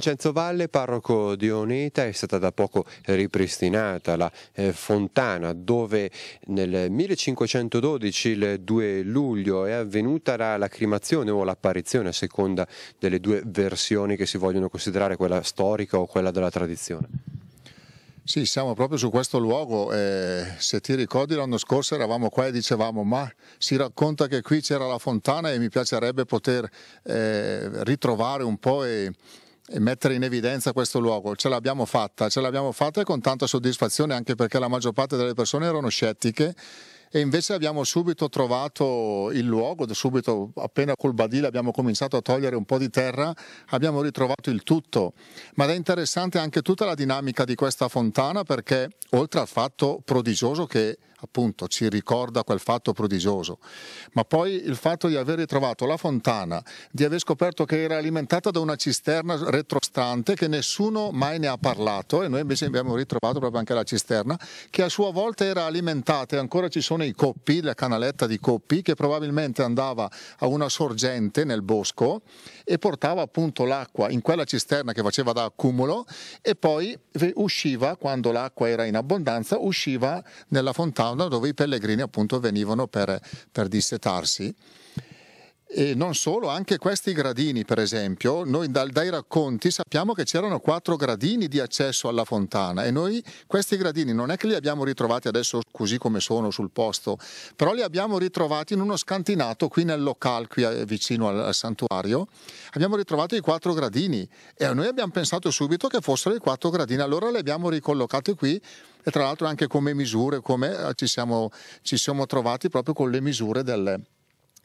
Vincenzo Valle, parroco di Oneta, è stata da poco ripristinata la eh, fontana dove nel 1512, il 2 luglio, è avvenuta la lacrimazione o l'apparizione a seconda delle due versioni che si vogliono considerare, quella storica o quella della tradizione. Sì, siamo proprio su questo luogo. Eh, se ti ricordi l'anno scorso eravamo qua e dicevamo ma si racconta che qui c'era la fontana e mi piacerebbe poter eh, ritrovare un po' e e mettere in evidenza questo luogo. Ce l'abbiamo fatta, ce l'abbiamo fatta e con tanta soddisfazione anche perché la maggior parte delle persone erano scettiche e invece abbiamo subito trovato il luogo, subito appena col badile abbiamo cominciato a togliere un po' di terra, abbiamo ritrovato il tutto. Ma è interessante anche tutta la dinamica di questa fontana perché oltre al fatto prodigioso che appunto ci ricorda quel fatto prodigioso, ma poi il fatto di aver ritrovato la fontana, di aver scoperto che era alimentata da una cisterna retrostante che nessuno mai ne ha parlato e noi invece abbiamo ritrovato proprio anche la cisterna che a sua volta era alimentata e ancora ci sono i coppi, la canaletta di coppi che probabilmente andava a una sorgente nel bosco e portava appunto l'acqua in quella cisterna che faceva da accumulo e poi usciva quando l'acqua era in abbondanza, usciva nella fontana sauna dove i pellegrini appunto venivano per, per dissetarsi e non solo, anche questi gradini, per esempio, noi dal, dai racconti sappiamo che c'erano quattro gradini di accesso alla fontana e noi questi gradini non è che li abbiamo ritrovati adesso così come sono sul posto, però li abbiamo ritrovati in uno scantinato qui nel locale, qui eh, vicino al, al santuario, abbiamo ritrovato i quattro gradini e noi abbiamo pensato subito che fossero i quattro gradini, allora li abbiamo ricollocati qui e tra l'altro anche come misure, come eh, ci siamo, ci siamo trovati proprio con le misure delle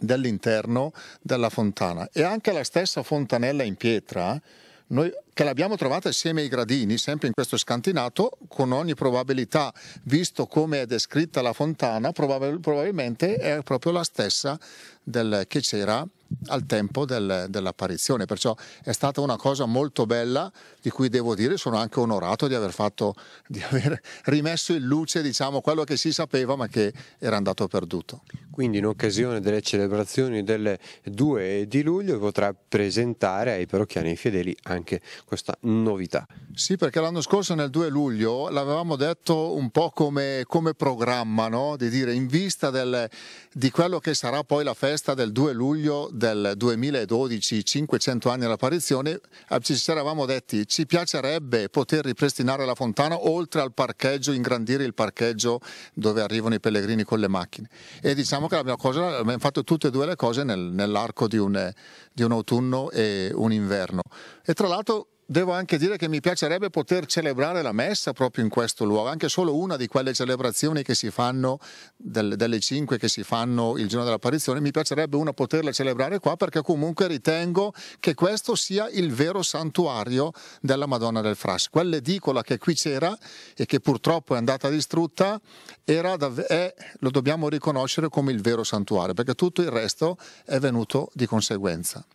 dell'interno della fontana e anche la stessa fontanella in pietra noi che l'abbiamo trovata assieme ai gradini, sempre in questo scantinato, con ogni probabilità, visto come è descritta la fontana, probabil probabilmente è proprio la stessa del, che c'era al tempo del, dell'apparizione. Perciò è stata una cosa molto bella di cui devo dire sono anche onorato di aver, fatto, di aver rimesso in luce diciamo, quello che si sapeva ma che era andato perduto. Quindi in occasione delle celebrazioni del 2 di luglio potrà presentare ai parrocchiani fedeli anche questa novità. Sì, perché l'anno scorso nel 2 luglio l'avevamo detto un po' come, come programma, no? di dire in vista del, di quello che sarà poi la festa del 2 luglio del 2012, 500 anni all'apparizione, eh, ci eravamo detti ci piacerebbe poter ripristinare la fontana oltre al parcheggio, ingrandire il parcheggio dove arrivano i pellegrini con le macchine. E diciamo che abbiamo, cosa, abbiamo fatto tutte e due le cose nel, nell'arco di un, di un autunno e un inverno. E tra l'altro devo anche dire che mi piacerebbe poter celebrare la messa proprio in questo luogo, anche solo una di quelle celebrazioni che si fanno, del, delle cinque che si fanno il giorno dell'apparizione, mi piacerebbe una poterla celebrare qua perché comunque ritengo che questo sia il vero santuario della Madonna del Fras. Quell'edicola che qui c'era e che purtroppo è andata distrutta, è, lo dobbiamo riconoscere come il vero santuario perché tutto il resto è venuto di conseguenza.